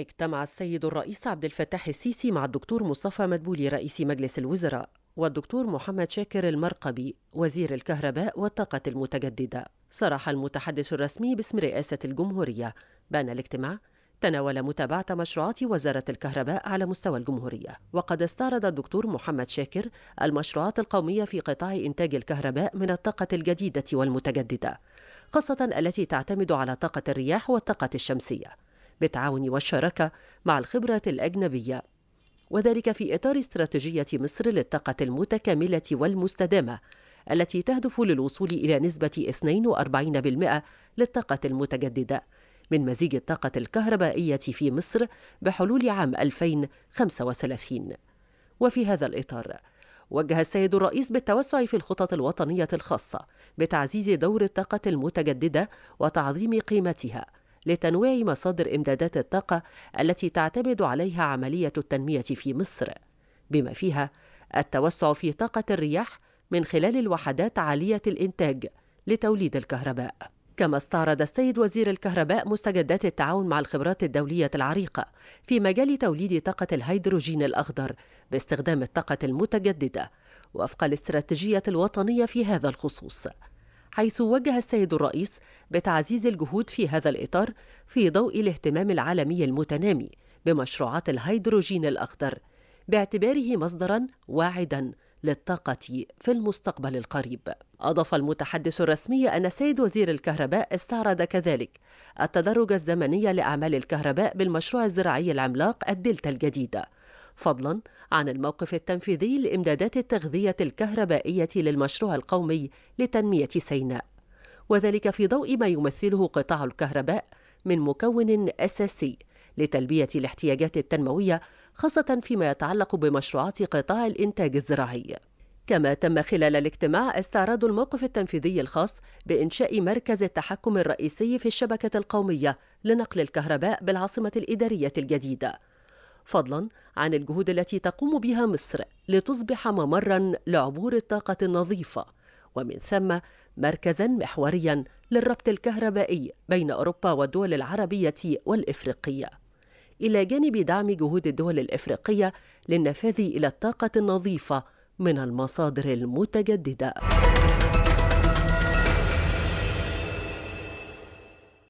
اجتمع السيد الرئيس عبد الفتاح السيسي مع الدكتور مصطفى مدبولي رئيس مجلس الوزراء والدكتور محمد شاكر المرقبي وزير الكهرباء والطاقة المتجددة صرح المتحدث الرسمي باسم رئاسة الجمهورية بأن الاجتماع تناول متابعة مشروعات وزارة الكهرباء على مستوى الجمهورية وقد استعرض الدكتور محمد شاكر المشروعات القومية في قطاع إنتاج الكهرباء من الطاقة الجديدة والمتجددة خاصة التي تعتمد على طاقة الرياح والطاقة الشمسية بالتعاون والشراكة مع الخبرات الأجنبية وذلك في إطار استراتيجية مصر للطاقة المتكاملة والمستدامة التي تهدف للوصول إلى نسبة 42% للطاقة المتجددة من مزيج الطاقة الكهربائية في مصر بحلول عام 2035 وفي هذا الإطار وجه السيد الرئيس بالتوسع في الخطط الوطنية الخاصة بتعزيز دور الطاقة المتجددة وتعظيم قيمتها لتنويع مصادر إمدادات الطاقة التي تعتمد عليها عملية التنمية في مصر، بما فيها التوسع في طاقة الرياح من خلال الوحدات عالية الإنتاج لتوليد الكهرباء. كما استعرض السيد وزير الكهرباء مستجدات التعاون مع الخبرات الدولية العريقة في مجال توليد طاقة الهيدروجين الأخضر باستخدام الطاقة المتجددة وفق الاستراتيجية الوطنية في هذا الخصوص. حيث وجه السيد الرئيس بتعزيز الجهود في هذا الإطار في ضوء الاهتمام العالمي المتنامي بمشروعات الهيدروجين الأخضر باعتباره مصدرا واعدا للطاقة في المستقبل القريب. أضاف المتحدث الرسمي أن السيد وزير الكهرباء استعرض كذلك التدرج الزمني لأعمال الكهرباء بالمشروع الزراعي العملاق الدلتا الجديدة، فضلا عن الموقف التنفيذي لإمدادات التغذية الكهربائية للمشروع القومي لتنمية سيناء وذلك في ضوء ما يمثله قطاع الكهرباء من مكون أساسي لتلبية الاحتياجات التنموية خاصة فيما يتعلق بمشروعات قطاع الإنتاج الزراعي. كما تم خلال الاجتماع استعراض الموقف التنفيذي الخاص بإنشاء مركز التحكم الرئيسي في الشبكة القومية لنقل الكهرباء بالعاصمة الإدارية الجديدة، فضلا عن الجهود التي تقوم بها مصر لتصبح ممرا لعبور الطاقه النظيفه ومن ثم مركزا محوريا للربط الكهربائي بين اوروبا والدول العربيه والافريقيه الى جانب دعم جهود الدول الافريقيه للنفاذ الى الطاقه النظيفه من المصادر المتجدده